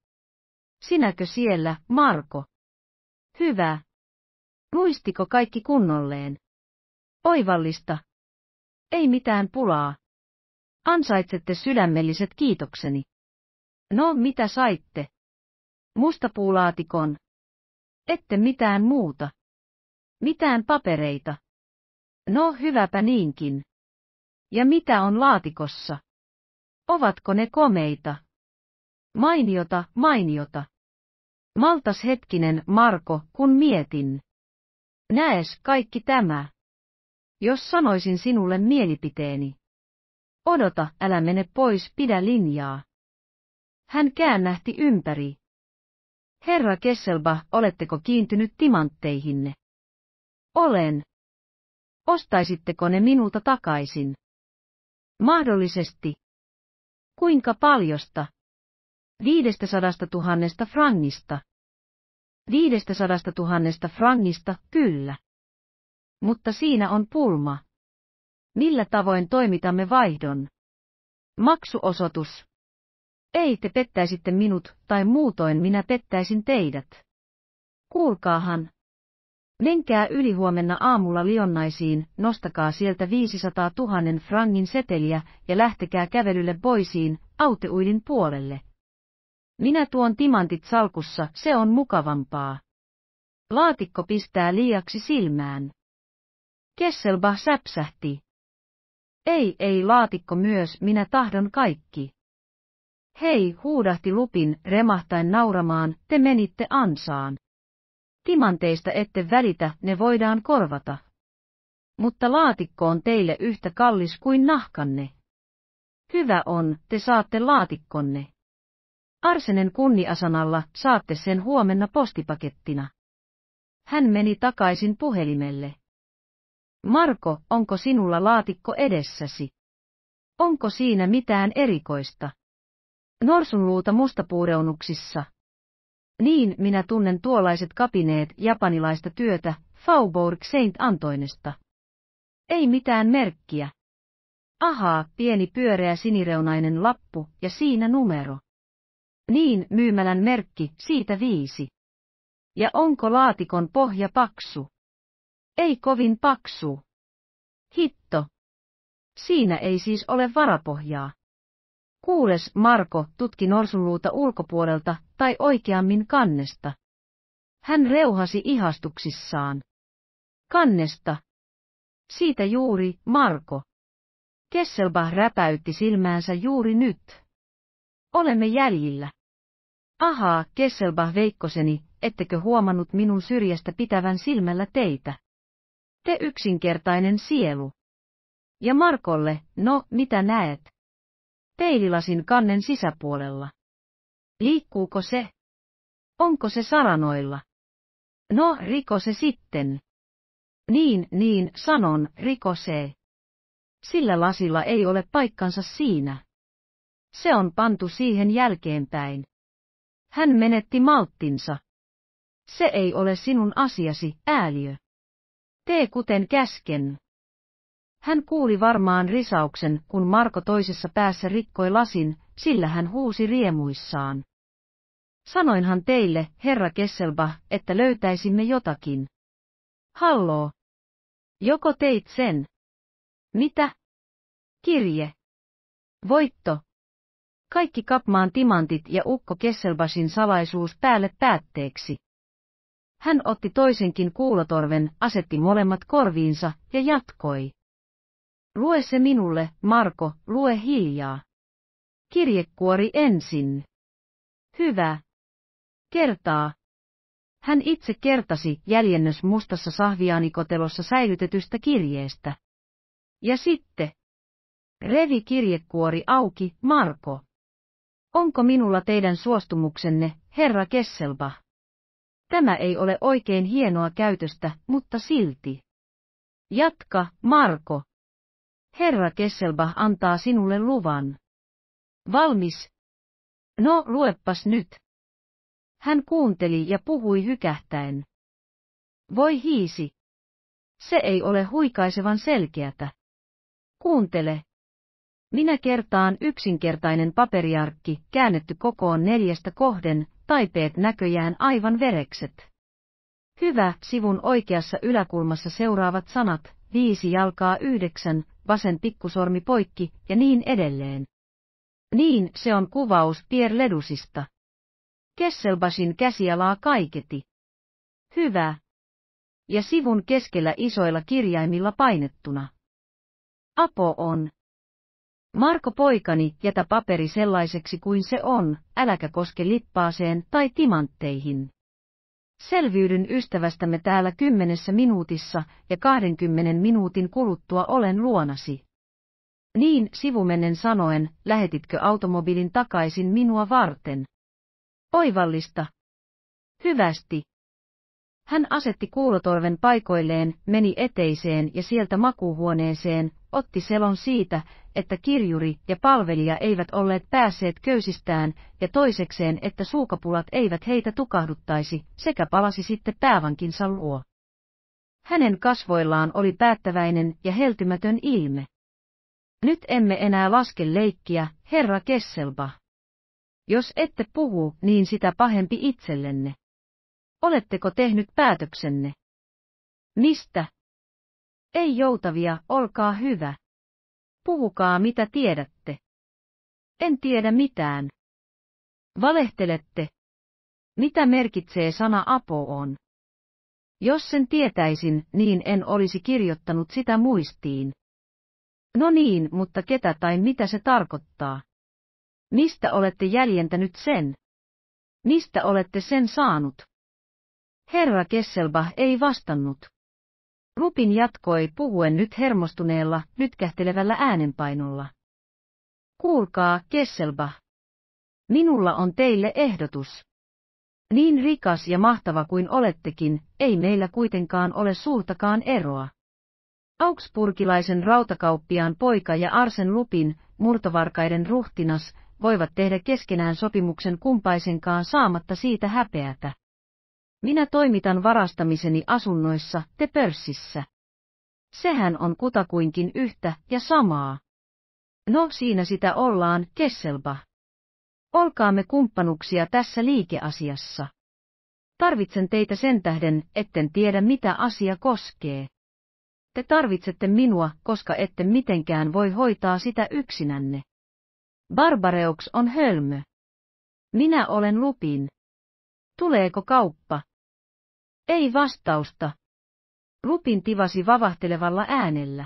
Sinäkö siellä, Marko? Hyvä, Muistiko kaikki kunnolleen? Oivallista. Ei mitään pulaa. Ansaitsette sydämelliset kiitokseni. No mitä saitte? Mustapuulaatikon. Ette mitään muuta. Mitään papereita. No hyväpä niinkin. Ja mitä on laatikossa? Ovatko ne komeita? Mainiota, mainiota. Maltas hetkinen, Marko, kun mietin. Näes kaikki tämä. Jos sanoisin sinulle mielipiteeni. Odota, älä mene pois, pidä linjaa. Hän käännähti ympäri. Herra Kesselba, oletteko kiintynyt timantteihinne? Olen. Ostaisitteko ne minulta takaisin? Mahdollisesti. Kuinka paljosta? Viidestä sadasta tuhannesta frangista. Viidestä tuhannesta frangista, kyllä. Mutta siinä on pulma. Millä tavoin toimitamme vaihdon? Maksuosoitus. Ei te pettäisitte minut, tai muutoin minä pettäisin teidät. Kuulkaahan. Menkää ylihuomenna aamulla lionnaisiin, nostakaa sieltä 500 000 frangin seteliä ja lähtekää kävelylle Boisiin, Auteuilin puolelle. Minä tuon timantit salkussa, se on mukavampaa. Laatikko pistää liiaksi silmään. Kesselba säpsähti. Ei, ei laatikko myös, minä tahdon kaikki. Hei, huudahti Lupin, remahtain nauramaan, te menitte ansaan. Timanteista ette välitä, ne voidaan korvata. Mutta laatikko on teille yhtä kallis kuin nahkanne. Hyvä on, te saatte laatikkonne. Arsenen kunniasanalla saatte sen huomenna postipakettina. Hän meni takaisin puhelimelle. Marko, onko sinulla laatikko edessäsi? Onko siinä mitään erikoista? Norsunluuta mustapuureunuksissa. Niin, minä tunnen tuollaiset kapineet japanilaista työtä, Faubourg Saint Antoinesta. Ei mitään merkkiä. Ahaa, pieni pyöreä sinireunainen lappu ja siinä numero. Niin, myymälän merkki, siitä viisi. Ja onko laatikon pohja paksu? Ei kovin paksu. Hitto. Siinä ei siis ole varapohjaa. Kuules Marko tutki norsunluuta ulkopuolelta, tai oikeammin kannesta. Hän reuhasi ihastuksissaan. Kannesta. Siitä juuri, Marko. Kesselbach räpäytti silmäänsä juuri nyt. Olemme jäljillä. Ahaa, Kesselbach veikkoseni, ettekö huomannut minun syrjästä pitävän silmällä teitä? Te yksinkertainen sielu. Ja Markolle, no, mitä näet? Peililasin kannen sisäpuolella. Liikkuuko se? Onko se saranoilla? No, riko se sitten. Niin, niin, sanon, riko se. Sillä lasilla ei ole paikkansa siinä. Se on pantu siihen jälkeenpäin. Hän menetti malttinsa. Se ei ole sinun asiasi, ääliö. Tee kuten käsken. Hän kuuli varmaan risauksen, kun Marko toisessa päässä rikkoi lasin, sillä hän huusi riemuissaan. Sanoinhan teille, herra Kesselba, että löytäisimme jotakin. Halloo. Joko teit sen? Mitä? Kirje. Voitto, kaikki kapmaan timantit ja ukko Kesselbasin salaisuus päälle päätteeksi. Hän otti toisenkin kuulotorven, asetti molemmat korviinsa ja jatkoi. Lue se minulle, Marko, lue hiljaa. Kirjekuori ensin. Hyvä. Kertaa. Hän itse kertasi jäljennös mustassa sahviaanikotelossa säilytetystä kirjeestä. Ja sitten. Revi kirjekuori auki, Marko. Onko minulla teidän suostumuksenne, herra Kesselba? Tämä ei ole oikein hienoa käytöstä, mutta silti. Jatka, Marko. Herra Kesselba antaa sinulle luvan. Valmis. No, luepas nyt. Hän kuunteli ja puhui hykähtäen. Voi hiisi. Se ei ole huikaisevan selkeätä. Kuuntele, minä kertaan yksinkertainen paperiarkki, käännetty kokoon neljästä kohden, taipeet näköjään aivan verekset. Hyvä, sivun oikeassa yläkulmassa seuraavat sanat, viisi jalkaa yhdeksän, vasen pikkusormi poikki ja niin edelleen. Niin, se on kuvaus Pierre Ledusista. Kesselbasin käsialaa kaiketi. Hyvä. Ja sivun keskellä isoilla kirjaimilla painettuna. Apo on. Marko poikani, jätä paperi sellaiseksi kuin se on, äläkä koske lippaaseen tai timantteihin. Selviydyn ystävästämme täällä kymmenessä minuutissa ja kahdenkymmenen minuutin kuluttua olen luonasi. Niin sivumennen sanoen, lähetitkö automobilin takaisin minua varten? Oivallista. Hyvästi. Hän asetti kuulotoiven paikoilleen, meni eteiseen ja sieltä makuuhuoneeseen, otti selon siitä, että kirjuri ja palvelija eivät olleet päässeet köysistään, ja toisekseen, että suukapulat eivät heitä tukahduttaisi, sekä palasi sitten päävankinsa luo. Hänen kasvoillaan oli päättäväinen ja heltymätön ilme. Nyt emme enää laske leikkiä, herra Kesselba. Jos ette puhu, niin sitä pahempi itsellenne. Oletteko tehnyt päätöksenne? Mistä? Ei joutavia, olkaa hyvä. Puhukaa mitä tiedätte. En tiedä mitään. Valehtelette. Mitä merkitsee sana apo on? Jos sen tietäisin, niin en olisi kirjoittanut sitä muistiin. No niin, mutta ketä tai mitä se tarkoittaa? Mistä olette jäljentänyt sen? Mistä olette sen saanut? Herra Kesselbach ei vastannut. Rupin jatkoi puhuen nyt hermostuneella, nytkähtelevällä äänenpainolla. Kuulkaa, Kesselbach. Minulla on teille ehdotus. Niin rikas ja mahtava kuin olettekin, ei meillä kuitenkaan ole suurtakaan eroa. Augsburgilaisen rautakauppiaan poika ja Arsen Lupin, murtovarkaiden ruhtinas, voivat tehdä keskenään sopimuksen kumpaisenkaan saamatta siitä häpeätä. Minä toimitan varastamiseni asunnoissa, te pörssissä. Sehän on kutakuinkin yhtä ja samaa. No siinä sitä ollaan, Kesselba. Olkaamme kumppanuksia tässä liikeasiassa. Tarvitsen teitä sen tähden, etten tiedä mitä asia koskee. Te tarvitsette minua, koska ette mitenkään voi hoitaa sitä yksinänne. Barbareux on hölmö. Minä olen Lupin. Tuleeko kauppa? Ei vastausta. Rupin tivasi vavahtelevalla äänellä.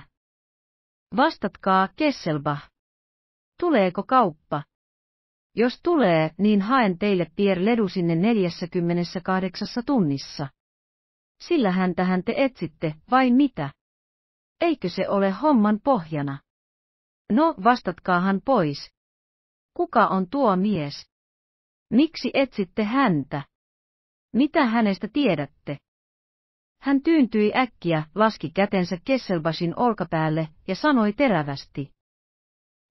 Vastatkaa, Kesselbach. Tuleeko kauppa? Jos tulee, niin haen teille Pierre Ledu sinne 48 tunnissa. Sillä häntähän te etsitte, vai mitä? Eikö se ole homman pohjana? No, vastatkaahan pois. Kuka on tuo mies? Miksi etsitte häntä? Mitä hänestä tiedätte? Hän tyyntyi äkkiä, laski kätensä Kesselbasin olkapäälle ja sanoi terävästi.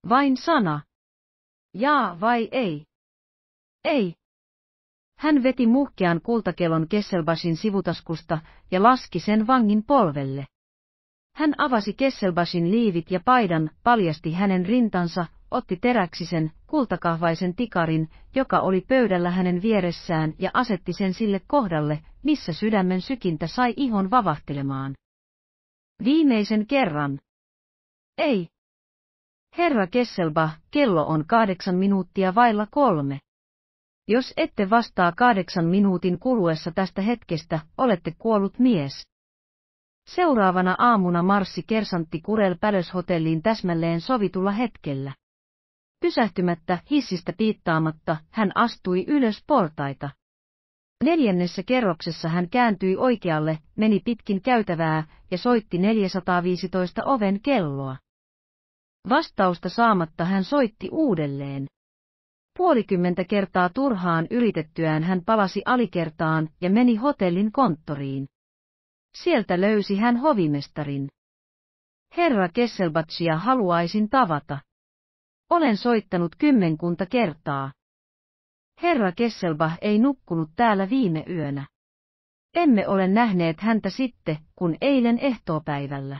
Vain sana. Jaa vai ei? Ei. Hän veti muhkean kultakelon Kesselbasin sivutaskusta ja laski sen vangin polvelle. Hän avasi Kesselbasin liivit ja paidan, paljasti hänen rintansa, otti teräksisen, kultakahvaisen tikarin, joka oli pöydällä hänen vieressään ja asetti sen sille kohdalle, missä sydämen sykintä sai ihon vavahtelemaan. Viimeisen kerran. Ei. Herra Kesselba, kello on kahdeksan minuuttia vailla kolme. Jos ette vastaa kahdeksan minuutin kuluessa tästä hetkestä, olette kuollut mies. Seuraavana aamuna marssi kersantti Kurel Pälöshotelliin täsmälleen sovitulla hetkellä. Pysähtymättä hissistä piittaamatta hän astui ylös portaita. Neljännessä kerroksessa hän kääntyi oikealle, meni pitkin käytävää ja soitti 415 oven kelloa. Vastausta saamatta hän soitti uudelleen. Puolikymmentä kertaa turhaan yritettyään hän palasi alikertaan ja meni hotellin konttoriin. Sieltä löysi hän hovimestarin. Herra Kesselbatsia haluaisin tavata. Olen soittanut kymmenkunta kertaa. Herra Kesselbach ei nukkunut täällä viime yönä. Emme ole nähneet häntä sitten, kun eilen ehtoopäivällä.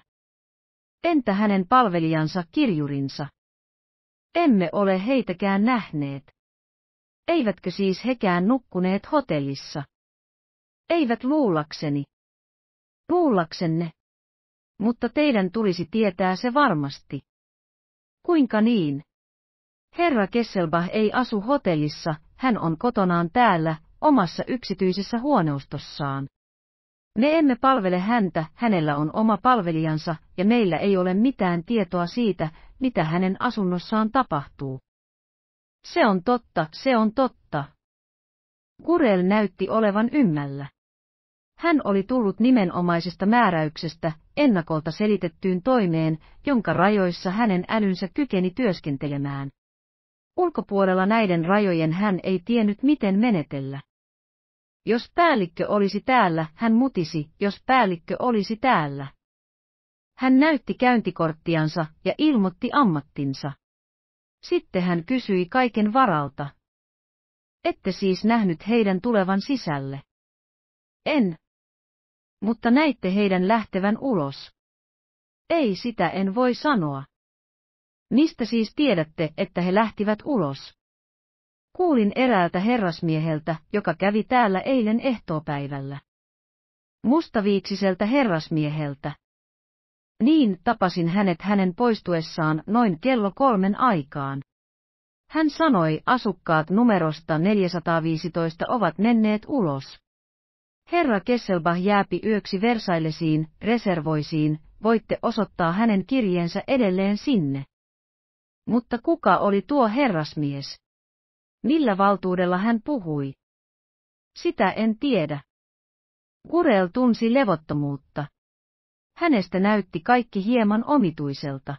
Entä hänen palvelijansa kirjurinsa? Emme ole heitäkään nähneet. Eivätkö siis hekään nukkuneet hotellissa? Eivät luulakseni. Luulaksenne. Mutta teidän tulisi tietää se varmasti. Kuinka niin? Herra Kesselbach ei asu hotellissa, hän on kotonaan täällä, omassa yksityisessä huoneustossaan. Me emme palvele häntä, hänellä on oma palvelijansa, ja meillä ei ole mitään tietoa siitä, mitä hänen asunnossaan tapahtuu. Se on totta, se on totta. Kurel näytti olevan ymmällä. Hän oli tullut nimenomaisesta määräyksestä, ennakolta selitettyyn toimeen, jonka rajoissa hänen älynsä kykeni työskentelemään. Ulkopuolella näiden rajojen hän ei tiennyt miten menetellä. Jos päällikkö olisi täällä, hän mutisi, jos päällikkö olisi täällä. Hän näytti käyntikorttiansa ja ilmoitti ammattinsa. Sitten hän kysyi kaiken varalta. Ette siis nähnyt heidän tulevan sisälle. En. Mutta näitte heidän lähtevän ulos. Ei sitä en voi sanoa. Mistä siis tiedätte, että he lähtivät ulos? Kuulin eräältä herrasmieheltä, joka kävi täällä eilen ehtoopäivällä. Mustaviiksiseltä herrasmieheltä. Niin tapasin hänet hänen poistuessaan noin kello kolmen aikaan. Hän sanoi, asukkaat numerosta 415 ovat menneet ulos. Herra Kesselbach jääpi yöksi Versaillesiin, reservoisiin, voitte osoittaa hänen kirjeensä edelleen sinne. Mutta kuka oli tuo herrasmies? Millä valtuudella hän puhui? Sitä en tiedä. Kurel tunsi levottomuutta. Hänestä näytti kaikki hieman omituiselta.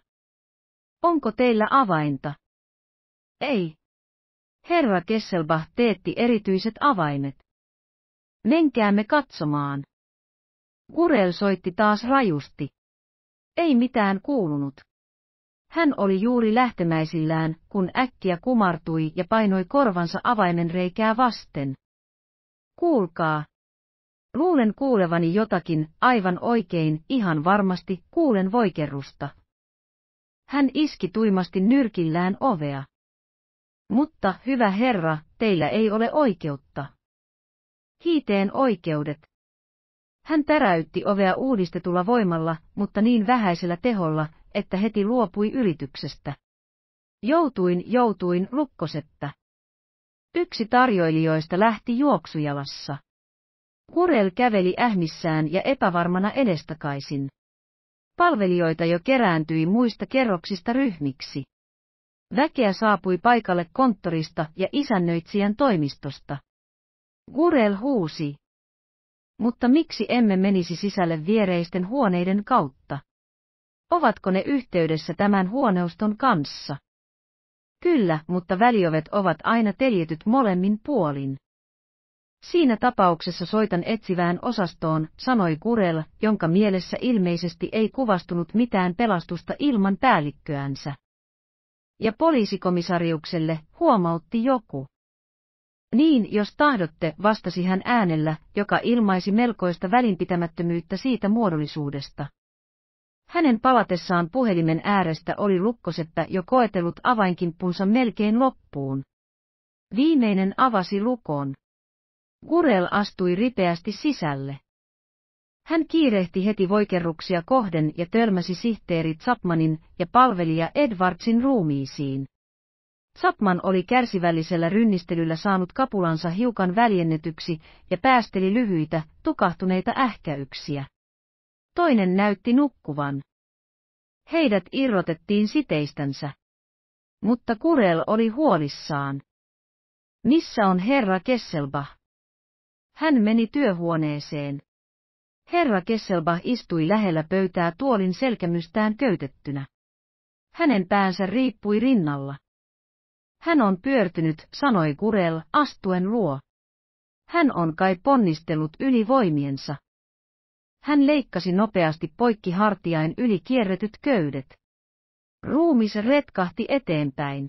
Onko teillä avainta? Ei. Herra Kesselbach teetti erityiset avaimet. Menkäämme katsomaan. Kurel soitti taas rajusti. Ei mitään kuulunut. Hän oli juuri lähtemäisillään, kun äkkiä kumartui ja painoi korvansa avaimen reikää vasten. Kuulkaa. Luulen kuulevani jotakin, aivan oikein, ihan varmasti, kuulen voikerrusta. Hän iski tuimasti nyrkillään ovea. Mutta, hyvä herra, teillä ei ole oikeutta. Hiiteen oikeudet. Hän täräytti ovea uudistetulla voimalla, mutta niin vähäisellä teholla, että heti luopui yrityksestä. Joutuin, joutuin lukkosetta. Yksi tarjoilijoista lähti juoksujalassa. Kurel käveli ähmissään ja epävarmana edestakaisin. Palvelijoita jo kerääntyi muista kerroksista ryhmiksi. Väkeä saapui paikalle konttorista ja isännöitsijän toimistosta. Gurel huusi. Mutta miksi emme menisi sisälle viereisten huoneiden kautta? Ovatko ne yhteydessä tämän huoneuston kanssa? Kyllä, mutta väliovet ovat aina teljetyt molemmin puolin. Siinä tapauksessa soitan etsivään osastoon, sanoi Kurel, jonka mielessä ilmeisesti ei kuvastunut mitään pelastusta ilman päällikköänsä. Ja poliisikomisariukselle huomautti joku. Niin, jos tahdotte, vastasi hän äänellä, joka ilmaisi melkoista välinpitämättömyyttä siitä muodollisuudesta. Hänen palatessaan puhelimen äärestä oli lukkoseppä jo koetellut avainkimppunsa melkein loppuun. Viimeinen avasi lukon. Kurel astui ripeästi sisälle. Hän kiirehti heti voikerruksia kohden ja törmäsi sihteeri Chapmanin ja palvelija Edwardsin ruumiisiin. Chapman oli kärsivällisellä rynnistelyllä saanut kapulansa hiukan väljennetyksi ja päästeli lyhyitä, tukahtuneita ähkäyksiä. Toinen näytti nukkuvan. Heidät irrotettiin siteistänsä. Mutta Kurel oli huolissaan. Missä on herra Kesselbach? Hän meni työhuoneeseen. Herra Kesselbach istui lähellä pöytää tuolin selkämystään köytettynä. Hänen päänsä riippui rinnalla. Hän on pyörtynyt, sanoi Kurel, astuen luo. Hän on kai ponnistellut yli voimiensa. Hän leikkasi nopeasti poikki hartiain yli kierretyt köydet. Ruumis retkahti eteenpäin.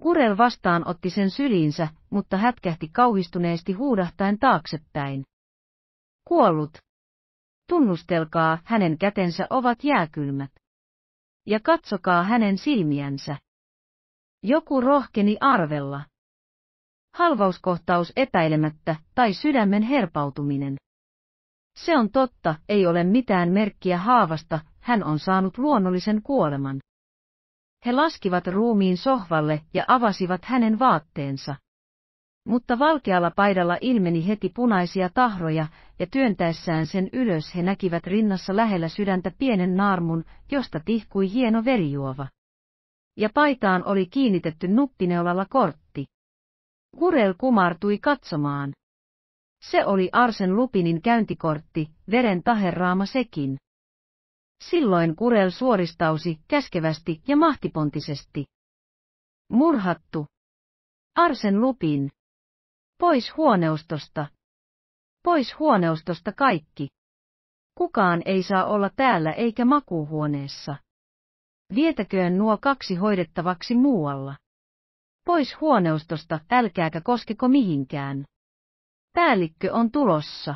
Kurel vastaan otti sen syliinsä, mutta hätkähti kauhistuneesti huudahtaen taaksepäin. Kuollut. Tunnustelkaa, hänen kätensä ovat jääkylmät. Ja katsokaa hänen silmiänsä. Joku rohkeni arvella. Halvauskohtaus epäilemättä, tai sydämen herpautuminen. Se on totta, ei ole mitään merkkiä haavasta, hän on saanut luonnollisen kuoleman. He laskivat ruumiin sohvalle ja avasivat hänen vaatteensa. Mutta valkealla paidalla ilmeni heti punaisia tahroja, ja työntäessään sen ylös he näkivät rinnassa lähellä sydäntä pienen naarmun, josta tihkui hieno verijuova. Ja paitaan oli kiinnitetty nuppineolalla kortti. Kurel kumartui katsomaan. Se oli Arsen Lupinin käyntikortti, veren taherraama sekin. Silloin Kurel suoristausi käskevästi ja mahtipontisesti. Murhattu. Arsen Lupin. Pois huoneustosta. Pois huoneustosta kaikki. Kukaan ei saa olla täällä eikä makuuhuoneessa. Vietäköön nuo kaksi hoidettavaksi muualla. Pois huoneustosta, älkääkä koskeko mihinkään. Päällikkö on tulossa.